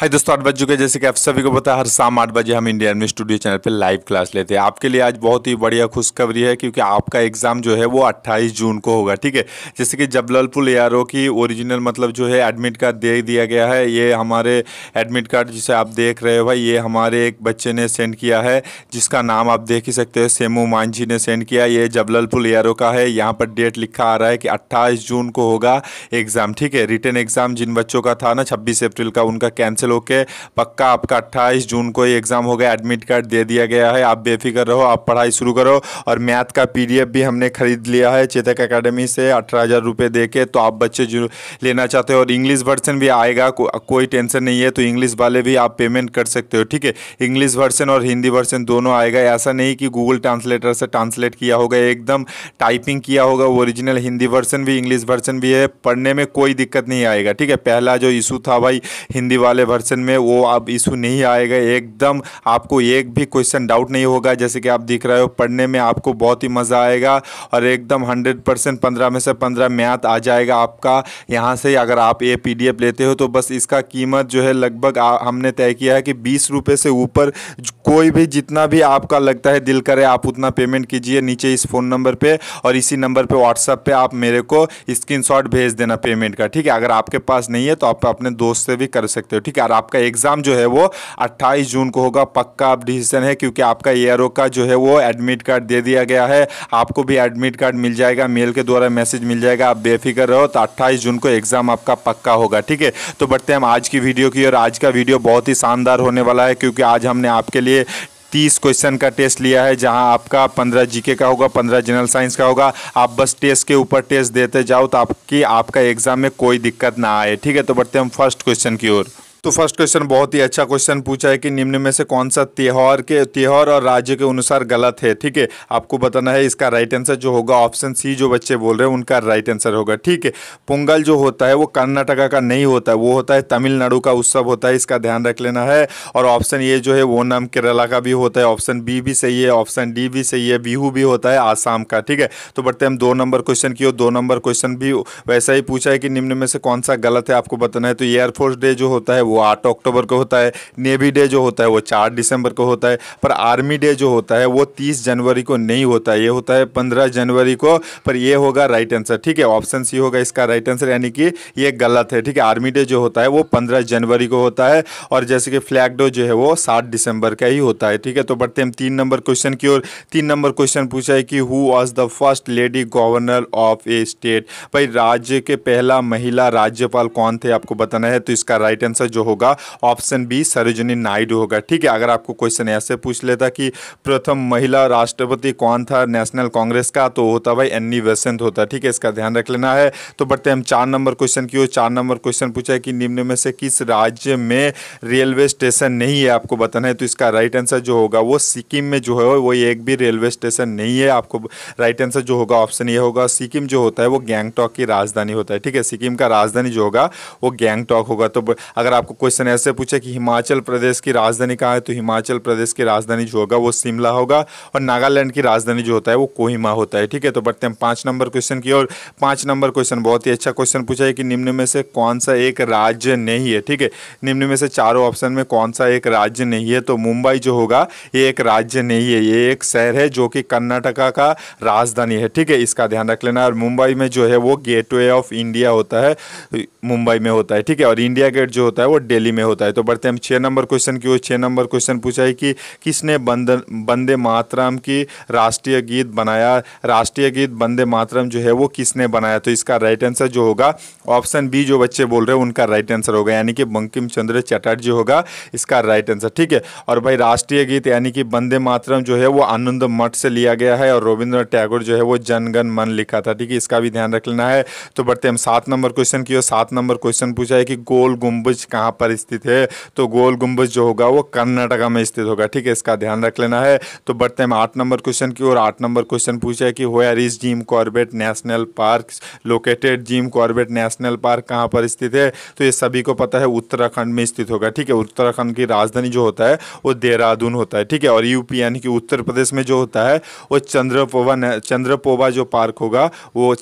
हाय दोस्तों आठ बज चुके हैं जैसे कि आप सभी को पता है हर शाम आठ बजे हम इंडियन में स्टूडियो चैनल पे लाइव क्लास लेते हैं आपके लिए आज बहुत ही बढ़िया खुशखबरी है क्योंकि आपका एग्ज़ाम जो है वो 28 जून को होगा ठीक है जैसे कि जबलपुर ए की ओरिजिनल मतलब जो है एडमिट कार्ड दे दिया गया है ये हमारे एडमिट कार्ड जिसे आप देख रहे हो भाई ये हमारे एक बच्चे ने सेंड किया है जिसका नाम आप देख ही सकते हो सेमू मांझी ने सेंड किया ये जबलपुर ए का है यहाँ पर डेट लिखा आ रहा है कि अट्ठाईस जून को होगा एग्ज़ाम ठीक है रिटर्न एग्ज़ाम जिन बच्चों का था ना छब्बीस अप्रैल का उनका कैंसिल कैंसिल के पक्का आपका अट्ठाईस जून को ही एग्ज़ाम हो गया एडमिट कार्ड दे दिया गया है आप बेफिक्र रहो आप पढ़ाई शुरू करो और मैथ का पी भी हमने खरीद लिया है चेतक अकेडमी से अठारह हज़ार रुपये दे के तो आप बच्चे जो लेना चाहते हो और इंग्लिश वर्सन भी आएगा को, कोई टेंशन नहीं है तो इंग्लिश वाले भी आप पेमेंट कर सकते हो ठीक है इंग्लिश वर्सन और हिंदी वर्सन दोनों आएगा ऐसा नहीं कि गूगल ट्रांसलेटर से ट्रांसलेट किया होगा एकदम टाइपिंग किया होगा ओरिजिनल हिंदी वर्सन भी इंग्लिश वर्सन भी है पढ़ने में कोई दिक्कत नहीं आएगा ठीक है पहला जो इशू था भाई हिंदी वाले वर्सन वर्सन में वो अब इशू नहीं आएगा एकदम आपको एक भी क्वेश्चन डाउट नहीं होगा जैसे कि आप दिख रहे हो पढ़ने में आपको बहुत ही मज़ा आएगा और एकदम हंड्रेड परसेंट पंद्रह में से पंद्रह मैथ आ जाएगा आपका यहाँ से अगर आप ये पी लेते हो तो बस इसका कीमत जो है लगभग हमने तय किया है कि बीस रुपये से ऊपर कोई भी जितना भी आपका लगता है दिल करे आप उतना पेमेंट कीजिए नीचे इस फ़ोन नंबर पर और इसी नंबर पर व्हाट्सअप पर आप मेरे को स्क्रीन भेज देना पेमेंट का ठीक है अगर आपके पास नहीं है तो आप अपने दोस्त से भी कर सकते हो ठीक है और आपका एग्ज़ाम जो है वो 28 जून को होगा पक्का अब डिसीजन है क्योंकि आपका एयरो का जो है वो एडमिट कार्ड दे दिया गया है आपको भी एडमिट कार्ड मिल जाएगा मेल के द्वारा मैसेज मिल जाएगा आप बेफिक्र रहो तो अट्ठाईस जून को एग्ज़ाम आपका पक्का होगा ठीक है तो बढ़ते हैं हम आज की वीडियो की और आज का वीडियो बहुत ही शानदार होने वाला है क्योंकि आज हमने आपके लिए तीस क्वेश्चन का टेस्ट लिया है जहां आपका पंद्रह जीके का होगा पंद्रह जनरल साइंस का होगा आप बस टेस्ट के ऊपर टेस्ट देते जाओ तो आपकी आपका एग्ज़ाम में कोई दिक्कत ना आए ठीक है तो बढ़ते हम फर्स्ट क्वेश्चन की ओर तो फर्स्ट क्वेश्चन बहुत ही अच्छा क्वेश्चन पूछा है कि निम्न में से कौन सा त्यौहार के त्यौहार और राज्य के अनुसार गलत है ठीक है आपको बताना है इसका राइट आंसर जो होगा ऑप्शन सी जो बच्चे बोल रहे हैं उनका राइट आंसर होगा ठीक है पोंगल जो होता है वो कर्नाटका का नहीं होता है वो होता है तमिलनाडु का उत्सव होता है इसका ध्यान रख लेना है और ऑप्शन ए जो है वो नाम केरला का भी होता है ऑप्शन बी भी सही है ऑप्शन डी भी सही है बिहू भी होता है आसाम का ठीक है तो बढ़ते हम दो नंबर क्वेश्चन की ओर दो नंबर क्वेश्चन भी वैसा ही पूछा है कि निम्न में से कौन सा गलत है आपको बताना है तो एयरफोर्स डे जो होता है वो आठ अक्टूबर को होता है नेवी डे जो होता है वो चार दिसंबर को होता है पर आर्मी डे जो होता है वो तीस जनवरी को नहीं होता है ये होता है पंद्रह जनवरी को पर ये होगा राइट आंसर ठीक है ऑप्शन सी होगा इसका राइट आंसर यानी कि ये गलत है ठीक है आर्मी डे जो होता है वो पंद्रह जनवरी को होता है और जैसे कि फ्लैग डे जो है वो सात दिसंबर का ही होता है ठीक है तो बढ़ते हम तीन नंबर क्वेश्चन की ओर तीन नंबर क्वेश्चन पूछा है कि who was the first lady governor of a state भाई राज्य के पहला महिला राज्यपाल कौन थे आपको बताना है तो इसका राइट आंसर जो होगा ऑप्शन बी सरोजनी नायडू होगा ठीक है अगर आपको क्वेश्चन ऐसे पूछ लेता कि प्रथम महिला राष्ट्रपति कौन था नेशनल कांग्रेस का तो होता भाई एनी वेसेंट होता ठीक है इसका ध्यान रख लेना है तो बढ़ते हम चार नंबर क्वेश्चन की ओर चार नंबर क्वेश्चन पूछा है कि निम्न में से किस राज्य में रेलवे स्टेशन नहीं है आपको बताना है तो इसका राइट आंसर जो होगा वो सिक्किम में जो है वो एक भी रेलवे स्टेशन नहीं है आपको राइट आंसर जो होगा ऑप्शन ये होगा सिक्किम जो होता है वो गैंगटॉक की राजधानी होता है ठीक है सिक्किम का राजधानी जो होगा वो गैंगटॉक होगा तो अगर आप आपको क्वेश्चन ऐसे पूछे कि हिमाचल प्रदेश की राजधानी कहाँ है तो हिमाचल प्रदेश की राजधानी जो होगा वो शिमला होगा और नागालैंड की राजधानी जो होता है वो कोहिमा होता है ठीक है तो बढ़ते हैं पाँच नंबर क्वेश्चन की और पाँच नंबर क्वेश्चन बहुत ही अच्छा क्वेश्चन पूछा है कि निम्न में से कौन सा एक राज्य नहीं है ठीक है निम्न में से चारों ऑप्शन में कौन सा एक राज्य नहीं है तो मुंबई जो होगा ये एक राज्य नहीं है ये एक शहर है जो कि कर्नाटका का राजधानी है ठीक है इसका ध्यान रख लेना और मुंबई में जो है वो गेटवे ऑफ इंडिया होता है मुंबई में होता है ठीक है और इंडिया गेट जो होता है वो वो डेली में होता है तो बढ़ते हैं हम छः नंबर क्वेश्चन की ओर छः नंबर क्वेश्चन पूछा है कि किसने बंद वंदे मातरम की राष्ट्रीय गीत बनाया राष्ट्रीय गीत वंदे मातरम जो है वो किसने बनाया तो इसका राइट आंसर जो होगा ऑप्शन बी जो बच्चे बोल रहे हैं उनका राइट आंसर होगा यानी कि बंकिम चंद्र चटर्जी होगा इसका राइट आंसर ठीक है और भाई राष्ट्रीय गीत यानी कि वंदे मातरम जो है वो आनंद मठ से लिया गया है और रविंद्रनाथ टैगोर जो है वो जनगण मन लिखा था ठीक है इसका भी ध्यान रख लेना है तो बढ़ते हम सात नंबर क्वेश्चन की ओर सात नंबर क्वेश्चन पूछा है कि गोल गुंबज कहाँ कहाँ पर स्थित है तो गोल गुम्बज जो होगा वो कर्नाटका में स्थित होगा ठीक है इसका ध्यान रख लेना है तो बढ़ते हैं आठ नंबर क्वेश्चन की और आठ नंबर क्वेश्चन पूछा है कि where is Jim Corbett National Park located Jim Corbett National Park कहाँ पर स्थित है तो ये सभी को पता है उत्तराखंड में स्थित होगा ठीक है उत्तराखंड की राजधानी जो होता है वो देहरादून होता है ठीक है और यूपी यानी कि उत्तर प्रदेश में जो होता है वो चंद्रपोवा चंद्रपोवा जो पार्क होगा वो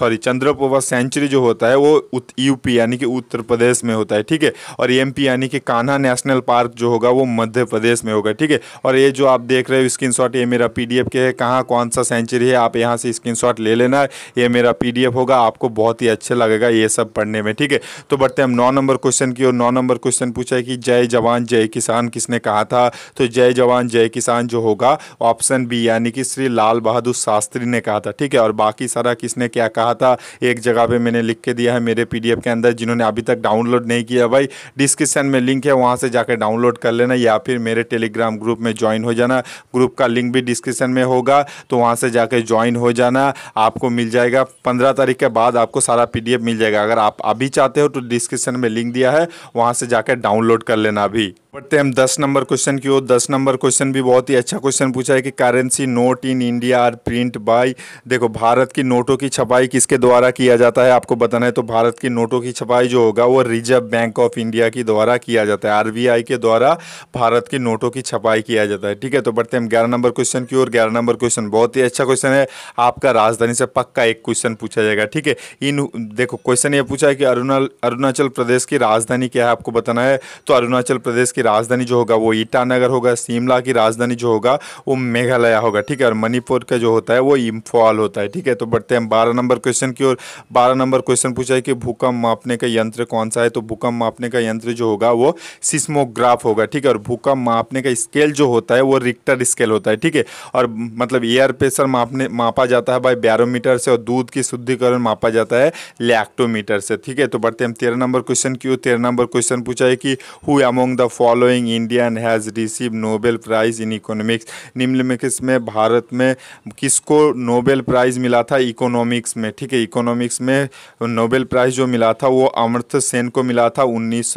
सॉरी चंद्रपोवा सेंचुरी जो होता है वो यूपी यानी कि उत्तर प्रदेश में होता है ठीक है और एम यानी कि कान्हा नेशनल पार्क जो होगा वो मध्य प्रदेश में होगा ठीक है और ये जो आप देख रहे हो स्क्रीन ये मेरा पी के है कहाँ कौन सा सेंचुरी है आप यहाँ से स्क्रीन ले लेना ये मेरा पी होगा आपको बहुत ही अच्छा लगेगा ये सब पढ़ने में ठीक है तो बढ़ते हम नौ नंबर क्वेश्चन की और नौ नंबर क्वेश्चन पूछा है कि जय जवान जय किसान किसने कहा था तो जय जवान जय किसान जो होगा ऑप्शन बी यानी कि श्री लाल बहादुर शास्त्री ने कहा था ठीक है और बाकी सारा किसने क्या कहा था एक जगह पे मैंने लिख के दिया है मेरे पीडीएफ के अंदर जिन्होंने अभी तक डाउनलोड नहीं किया भाई डिस्क्रिप्शन में लिंक है वहाँ से जाकर डाउनलोड कर लेना या फिर मेरे टेलीग्राम ग्रुप में ज्वाइन हो जाना ग्रुप का लिंक भी डिस्क्रिप्शन में होगा तो वहाँ से जाकर ज्वाइन हो जाना आपको मिल जाएगा पंद्रह तारीख के बाद आपको सारा पी मिल जाएगा अगर आप अभी चाहते हो तो डिस्क्रिप्शन में लिंक दिया है वहाँ से जाकर डाउनलोड कर लेना अभी बढ़ते हम दस नंबर क्वेश्चन की ओर दस नंबर क्वेश्चन भी बहुत ही अच्छा क्वेश्चन पूछा है कि currency note in India are print by देखो भारत की नोटों की छपाई किसके द्वारा किया जाता है आपको बताना है तो भारत की नोटों की छपाई जो होगा वो रिजर्व बैंक ऑफ इंडिया की द्वारा किया जाता है आरबीआई के द्वारा भारत की नोटों की छपाई किया जाता है ठीक है तो बढ़ते हम ग्यारह नंबर क्वेश्चन की ओर ग्यारह नंबर क्वेश्चन बहुत ही अच्छा क्वेश्चन है आपका राजधानी से पक्का एक क्वेश्चन पूछा जाएगा ठीक है इन देखो क्वेश्चन ये पूछा है कि अरुणाचल प्रदेश की राजधानी क्या है आपको बताना है तो अरुणाचल प्रदेश की राजधानी जो होगा वो ईटानगर होगा शिमला की राजधानी जो होगा वो मेघालय होगा ठीक है और मणिपुर का जो होता है वो इम्फॉल होता है ठीक है तो बढ़ते हैं बारह नंबर क्वेश्चन की ओर बारह नंबर क्वेश्चन पूछा है कि भूकंप मापने का यंत्र कौन सा है तो भूकंप मापने का यंत्र जो होगा वो सिस्मोग्राफ होगा ठीक है और भूकंप मापने का स्केल जो होता है वो रिक्टर स्केल होता है ठीक है और मतलब एयर प्रेशर मापने मापा जाता है बाय बैरोमीटर से और दूध की शुद्धिकरण मापा जाता है लैक्टोमीटर से ठीक है तो बढ़ते हैं तेरह नंबर क्वेश्चन की ओर तेरह नंबर क्वेश्चन पूछा है कि who among the fall following Indian has receive Nobel Prize in economics निम्नलिखित में भारत में किसको नोबेल प्राइज़ मिला था इकोनॉमिक्स में ठीक है इकोनॉमिक्स में नोबेल प्राइज़ जो मिला था वो अमृत सेन को मिला था उन्नीस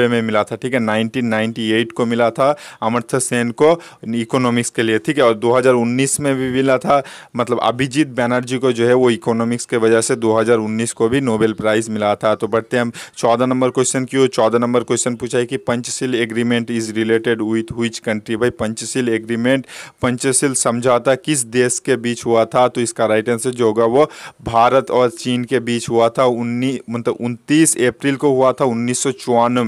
में मिला था ठीक है नाइनटीन को मिला था अमृत सेन को इकोनॉमिक्स के लिए ठीक है और दो में भी मिला था मतलब अभिजीत बैनर्जी को जो है वो इकोनॉमिक्स के वजह से 2019 को भी नोबेल प्राइज़ मिला था तो बढ़ते हम चौदह नंबर क्वेश्चन की चौदह नंबर क्वेश्चन पूछा है कि पंच Panchsheel agreement is related with which country भाई पंचशील एग्रीमेंट पंचशील समझौता किस देश के बीच हुआ था तो इसका राइट आंसर जो होगा वो भारत और चीन के बीच हुआ था उन्नीस मतलब उनतीस अप्रैल को हुआ था उन्नीस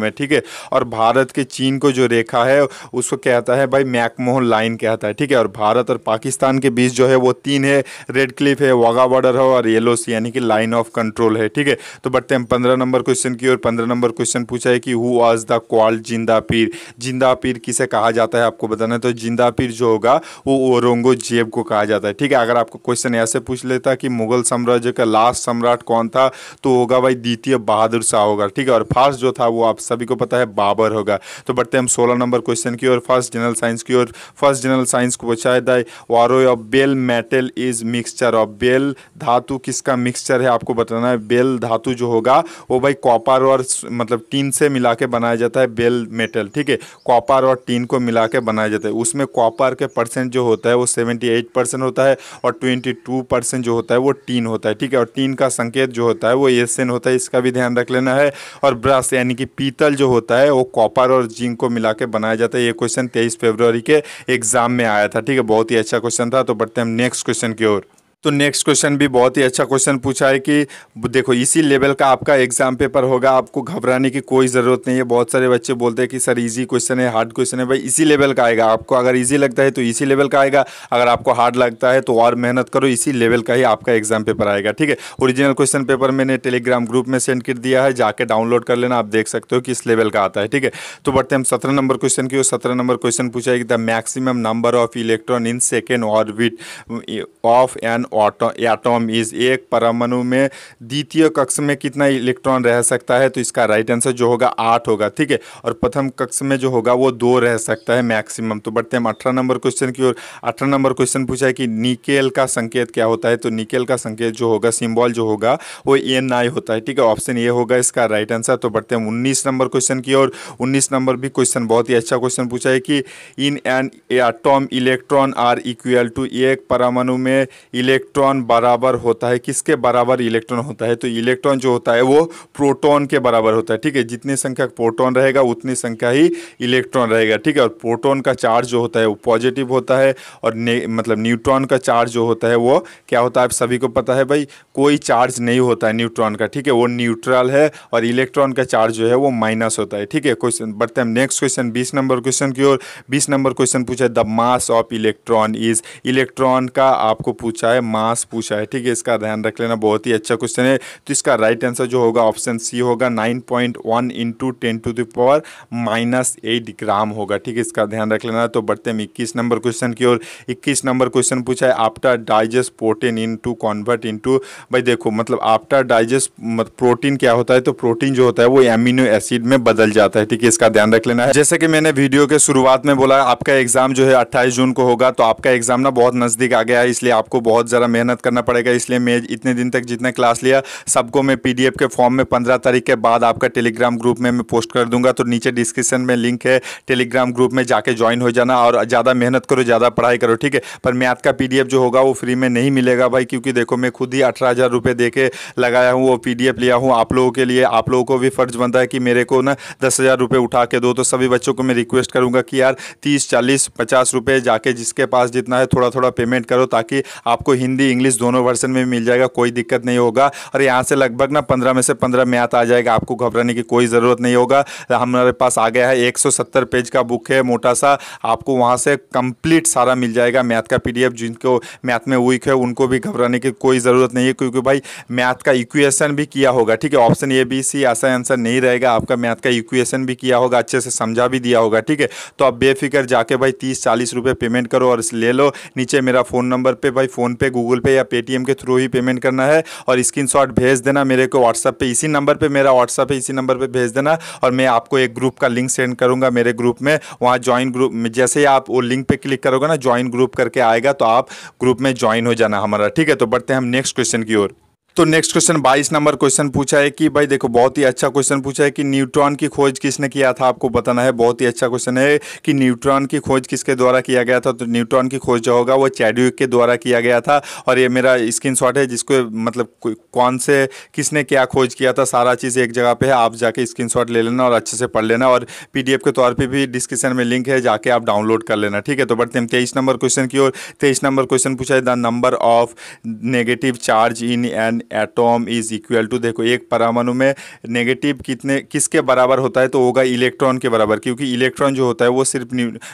में ठीक है और भारत के चीन को जो रेखा है उसको कहता है भाई मैकमोहन लाइन कहता है ठीक है और भारत और पाकिस्तान के बीच जो है वो तीन है रेड क्लिफ है वाघा बॉर्डर है और येलो सी यानी कि लाइन ऑफ कंट्रोल है ठीक है तो बढ़ते हैं पंद्रह नंबर क्वेश्चन की और पंद्रह नंबर क्वेश्चन पूछा है कि हु आज द क्वाल जिन जिंदा पीर जिंदा पीर किसे कहा जाता है आपको बताना है तो जिंदा पीर जो होगा वो औरंगो जेब को कहा जाता है ठीक है अगर आपको क्वेश्चन ऐसे पूछ लेता कि मुगल साम्राज्य का लास्ट सम्राट कौन था तो होगा भाई द्वितीय बहादुर शाह होगा ठीक है और फर्स्ट जो था वो आप सभी को पता है बाबर होगा तो बढ़ते हम सोलह नंबर क्वेश्चन की और फर्स्ट जनरल साइंस की और फर्स्ट जनरल साइंस को पूछा है दाई वारो of bell metal is mixture of bell धातु किसका मिक्सचर है आपको बताना है बेल धातु जो होगा वो भाई कॉपर और मतलब टीन से मिला के बनाया जाता है बेल मेटल ठीक है कॉपर और टीन को मिला के बनाया जाता है उसमें कॉपर के परसेंट जो होता है वो सेवेंटी एट परसेंट होता है और ट्वेंटी टू परसेंट जो होता है वो टीन होता है ठीक है और टीन का संकेत जो होता है वो एसन होता है इसका भी ध्यान रख लेना है और ब्रश यानी कि पीतल जो होता है वो कॉपर और जिंक को मिला के बनाया जाता है ये क्वेश्चन तेईस फेबरवरी के एग्जाम में आया था ठीक है बहुत ही अच्छा क्वेश्चन था तो बढ़ते हम नेक्स्ट क्वेश्चन की ओर तो नेक्स्ट क्वेश्चन भी बहुत ही अच्छा क्वेश्चन पूछा है कि देखो इसी लेवल का आपका एग्जाम पेपर होगा आपको घबराने की कोई ज़रूरत नहीं है बहुत सारे बच्चे बोलते हैं कि सर इजी क्वेश्चन है हार्ड क्वेश्चन है भाई इसी लेवल का आएगा आपको अगर ईजी लगता है तो इसी लेवल का आएगा अगर आपको हार्ड लगता है तो और मेहनत करो इसी लेवल का ही आपका एग्जाम पेपर आएगा ठीक है ओरिजिनल क्वेश्चन पेपर मैंने टेलीग्राम ग्रुप में सेंड कर दिया है जाके डाउनलोड कर लेना आप देख सकते हो किस लेवल का आता है ठीक है तो बढ़ते हम सत्रह नंबर क्वेश्चन की ओर सत्रह नंबर क्वेश्चन पूछा है कि the maximum number of electron in second orbit of an atom is एक परमाणु में द्वितीय कक्ष में कितना इलेक्ट्रॉन रह सकता है तो इसका राइट आंसर जो होगा आठ होगा ठीक है और प्रथम कक्ष में जो होगा वो दो रह सकता है मैक्सिमम तो बढ़ते हम अठारह नंबर क्वेश्चन की ओर अठारह नंबर क्वेश्चन पूछा है कि निकेल का संकेत क्या होता है तो निकेल का संकेत जो होगा सिम्बॉल जो होगा वो एन आई होता है ठीक है ऑप्शन ए होगा इसका राइट आंसर तो बढ़ते हम उन्नीस नंबर क्वेश्चन की ओर उन्नीस नंबर भी क्वेश्चन बहुत ही अच्छा क्वेश्चन पूछा है कि in an atom electron are equal to एक परमाणु में इलेक्ट्रॉन इलेक्ट्रॉन बराबर होता है किसके बराबर इलेक्ट्रॉन होता है तो इलेक्ट्रॉन जो होता है वो प्रोटॉन के बराबर होता है ठीक है जितनी संख्या प्रोटॉन रहेगा उतनी संख्या ही इलेक्ट्रॉन रहेगा ठीक है और प्रोटॉन का चार्ज जो होता है वो पॉजिटिव होता है और मतलब न्यूट्रॉन का चार्ज जो होता है वो क्या होता है आप सभी को पता है भाई कोई चार्ज नहीं होता है न्यूट्रॉन का ठीक है वो न्यूट्रल है और इलेक्ट्रॉन का चार्ज जो है वो माइनस होता है ठीक है क्वेश्चन बढ़ते हैं नेक्स्ट क्वेश्चन बीस नंबर क्वेश्चन की ओर बीस नंबर क्वेश्चन पूछा है the mass of electron is electron का आपको पूछा है मास पूछा है ठीक है इसका ध्यान रख लेना बहुत ही अच्छा क्वेश्चन है तो इसका राइट आंसर जो होगा ऑप्शन सी होगा nine point one into ten to the power minus eight gram होगा ठीक है इसका ध्यान रख लेना तो बढ़ते हम इक्कीस नंबर क्वेश्चन की ओर इक्कीस नंबर क्वेश्चन पूछा है after digest protein into convert into भाई देखो मतलब आफ्टर डाइजेस्ट मतलब प्रोटीन क्या होता है तो प्रोटीन जो होता है वो एमिनो एसिड में बदल जाता है ठीक है इसका ध्यान रख लेना है जैसे कि मैंने वीडियो के शुरुआत में बोला आपका एग्जाम जो है अट्ठाईस जून को होगा तो आपका एग्जाम ना बहुत नजदीक आ गया है इसलिए आपको बहुत ज़रा मेहनत करना पड़ेगा इसलिए मैं इतने दिन तक जितना क्लास लिया सबको मैं पी के फॉर्म में पंद्रह तारीख के बाद आपका टेलीग्राम ग्रुप में मैं पोस्ट कर दूंगा तो नीचे डिस्क्रिप्शन में लिंक है टेलीग्राम ग्रुप में जाके ज्वाइन हो जाना और ज़्यादा मेहनत करो ज़्यादा पढ़ाई करो ठीक है पर मैथ का पी जो होगा वो फ्री में नहीं मिलेगा भाई क्योंकि देखो मैं खुद ही अठारह हज़ार रुपये लगाया हूँ वो पी लिया हूँ आप लोगों के लिए आप लोगों को भी फ़र्ज बनता है कि मेरे को ना दस हज़ार रुपये उठा के दो तो सभी बच्चों को मैं रिक्वेस्ट करूँगा कि यार तीस चालीस पचास रुपये जाके जिसके पास जितना है थोड़ा थोड़ा पेमेंट करो ताकि आपको हिंदी हिंदी इंग्लिश दोनों वर्जन में मिल जाएगा कोई दिक्कत नहीं होगा और यहाँ से लगभग ना पंद्रह में से पंद्रह मैथ आ जाएगा आपको घबराने की कोई ज़रूरत नहीं होगा हमारे पास आ गया है एक पेज का बुक है मोटा सा आपको वहाँ से कंप्लीट सारा मिल जाएगा मैथ का पी जिनको मैथ में वीक है उनको भी घबराने की कोई ज़रूरत नहीं है क्योंकि भाई मैथ का इक्वेशन भी किया होगा ठीक है ऑप्शन ए बी सी ऐसा आंसर नहीं रहेगा आपका मैथ का इक्वेशन भी किया होगा अच्छे से समझा भी दिया होगा ठीक है तो आप बेफिक्र जाके भाई तीस चालीस रुपये पेमेंट करो और ले लो नीचे मेरा फ़ोन नंबर पर भाई फ़ोनपे गूगल पे या पेटीएम के थ्रू ही पेमेंट करना है और स्क्रीन भेज देना मेरे को व्हाट्सअप पर इसी नंबर पर मेरा व्हाट्सअप है इसी नंबर पर भेज देना और मैं आपको एक ग्रुप का लिंक सेंड करूँगा मेरे ग्रुप में वहाँ ज्वाइन ग्रुप जैसे ही आप वो लिंक पर क्लिक करोगे ना ज्वाइन ग्रुप करके आएगा तो आप ग्रुप में ज्वाइन हो जाना हमारा ठीक है तो बढ़ते हैं हम नेक्स्ट क्वेश्चन की ओर तो नेक्स्ट क्वेश्चन 22 नंबर क्वेश्चन पूछा है कि भाई देखो बहुत ही अच्छा क्वेश्चन पूछा है कि न्यूट्रॉन की खोज किसने किया था आपको बताना है बहुत ही अच्छा क्वेश्चन है कि न्यूट्रॉन की खोज किसके द्वारा किया गया था तो न्यूट्रॉन की खोज जो होगा वो चैडविक के द्वारा किया गया था और ये मेरा स्क्रीन है जिसको मतलब कौन से किसने क्या खोज किया था सारा चीज़ एक जगह पर है आप जाके स्क्रीन ले लेना और अच्छे से पढ़ लेना और पी के तौर पर भी डिस्क्रिप्शन में लिंक है जाके आप डाउनलोड कर लेना ठीक है तो बढ़ते हैं तेईस नंबर क्वेश्चन की ओर तेईस नंबर क्वेश्चन पूछा है the number of negative charge in an atom is equal to देखो एक परमाणु में नेगेटिव कितने किसके बराबर होता है तो होगा इलेक्ट्रॉन के बराबर क्योंकि इलेक्ट्रॉन जो होता है वो सिर्फ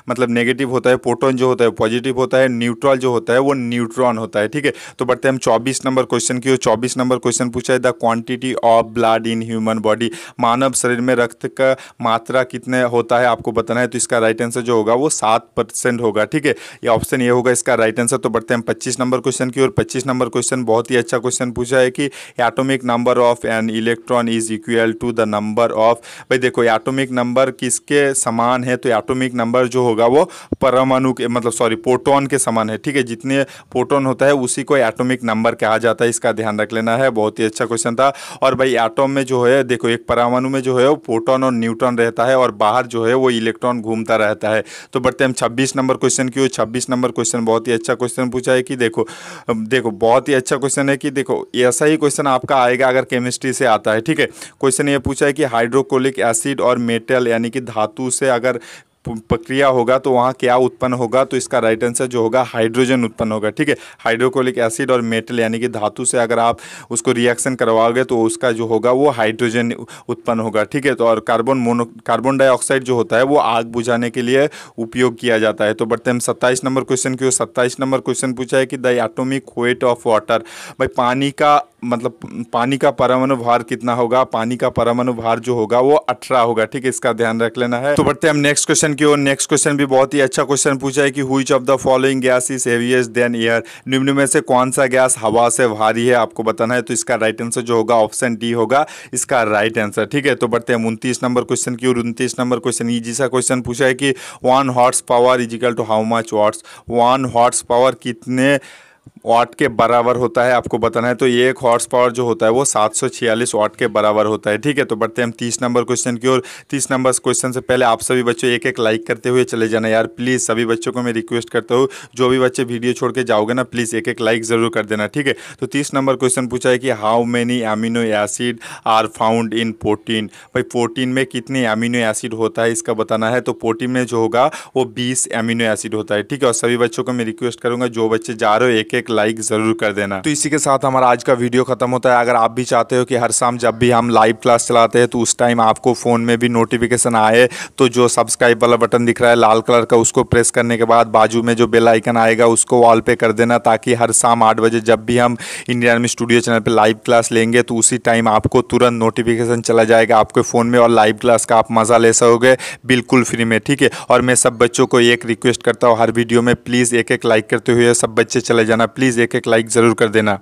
मतलब नेगेटिव होता है प्रोटॉन जो होता है पॉजिटिव होता है न्यूट्रॉल जो होता है वो न्यूट्रॉन होता है ठीक है तो बढ़ते हम चौबीस नंबर क्वेश्चन की चौबीस नंबर क्वेश्चन पूछा है the quantity of blood in human body मानव शरीर में रक्त का मात्रा कितने होता है आपको बताना है तो इसका राइट आंसर जो होगा वो सात परसेंट होगा ठीक है ये ऑप्शन ये होगा इसका राइट आंसर तो बढ़ते हैं पच्चीस नंबर क्वेश्चन की और पच्चीस नंबर क्वेश्चन बहुत ही अच्छा क्वेश्चन पूछा पूछा है कि atomic number of an electron is equal to the number of भाई देखो एटॉमिक नंबर किसके समान है तो एटॉमिक नंबर जो होगा वो परमाणु के मतलब सॉरी प्रोटॉन के समान है ठीक है जितने प्रोटॉन होता है उसी को एटॉमिक नंबर कहा जाता है इसका ध्यान रख लेना है बहुत ही अच्छा क्वेश्चन था और भाई एटॉम में जो है देखो एक परमाणु में जो है वो प्रोटॉन और न्यूट्रॉन रहता है और बाहर जो है वो इलेक्ट्रॉन घूमता रहता है तो बढ़ते हम छब्बीस नंबर क्वेश्चन क्यों छब्बीस नंबर क्वेश्चन बहुत ही अच्छा क्वेश्चन पूछा है कि देखो देखो बहुत ही अच्छा क्वेश्चन है कि देखो ये ऐसा ही क्वेश्चन आपका आएगा अगर केमिस्ट्री से आता है ठीक है क्वेश्चन ये पूछा है कि हाइड्रोकोलिक एसिड और मेटल यानी कि धातु से अगर प्रक्रिया होगा तो वहाँ क्या उत्पन्न होगा तो इसका राइट आंसर जो होगा हाइड्रोजन उत्पन्न होगा ठीक है हाइड्रोकोलिक एसिड और मेटल यानी कि धातु से अगर आप उसको रिएक्शन करवाओगे तो उसका जो होगा वो हाइड्रोजन उत्पन्न होगा ठीक है तो और कार्बन मोनो कार्बन डाइऑक्साइड जो होता है वो आग बुझाने के लिए उपयोग किया जाता है तो बढ़ते हम सत्ताईस नंबर क्वेश्चन की ओर सत्ताईस नंबर क्वेश्चन पूछा है कि the atomic weight of water भाई पानी का मतलब पानी का परमाणु भार कितना होगा पानी का परमाणु भार जो होगा वो अठारह होगा ठीक है इसका ध्यान रख लेना है तो बढ़ते हम नेक्स्ट क्वेश्चन की ओर नेक्स्ट क्वेश्चन भी बहुत ही अच्छा क्वेश्चन पूछा है कि which of the following gas is heaviest than air निम्न में से कौन सा गैस हवा से भारी है आपको बताना है तो इसका राइट आंसर जो होगा ऑप्शन डी होगा इसका राइट आंसर ठीक है तो बढ़ते हम उनतीस नंबर क्वेश्चन की ओर उनतीस नंबर क्वेश्चन जिसका क्वेश्चन पूछा है कि one horse power equal to how much watts one horse power कितने वाट के बराबर होता है आपको बताना है तो ये एक हॉर्स पावर जो होता है वो 746 वाट के बराबर होता है ठीक है तो बढ़ते हैं हम 30 नंबर क्वेश्चन की ओर 30 नंबर क्वेश्चन से पहले आप सभी बच्चों एक एक लाइक करते हुए चले जाना यार प्लीज़ सभी बच्चों को मैं रिक्वेस्ट करता हूँ जो भी बच्चे वीडियो छोड़ के जाओगे ना प्लीज़ एक एक लाइक ज़रूर कर देना ठीक है तो तीस नंबर क्वेश्चन पूछा है कि how many amino acid are found in protein भाई प्रोटीन में कितने एमिनो एसिड होता है इसका बताना है तो प्रोटीन में जो होगा वो बीस एमिनो एसिड होता है ठीक है और सभी बच्चों को मैं रिक्वेस्ट करूँगा जो बच्चे जा रहे हो एक एक लाइक ज़रूर कर देना तो इसी के साथ हमारा आज का वीडियो ख़त्म होता है अगर आप भी चाहते हो कि हर शाम जब भी हम लाइव क्लास चलाते हैं तो उस टाइम आपको फ़ोन में भी नोटिफिकेशन आए तो जो सब्सक्राइब वाला बटन दिख रहा है लाल कलर का उसको प्रेस करने के बाद बाजू में जो बेल आइकन आएगा उसको वॉल पे कर देना ताकि हर शाम आठ बजे जब भी हम इंडियन आर्मी स्टूडियो चैनल पर लाइव क्लास लेंगे तो उसी टाइम आपको तुरंत नोटिफिकेशन चला जाएगा आपके फ़ोन में और लाइव क्लास का आप मज़ा ले सकोगे बिल्कुल फ्री में ठीक है और मैं सब बच्चों को एक रिक्वेस्ट करता हूँ हर वीडियो में प्लीज़ एक एक लाइक करते हुए सब बच्चे चले जाना प्लीज़ प्लीज़ एक एक लाइक ज़रूर कर देना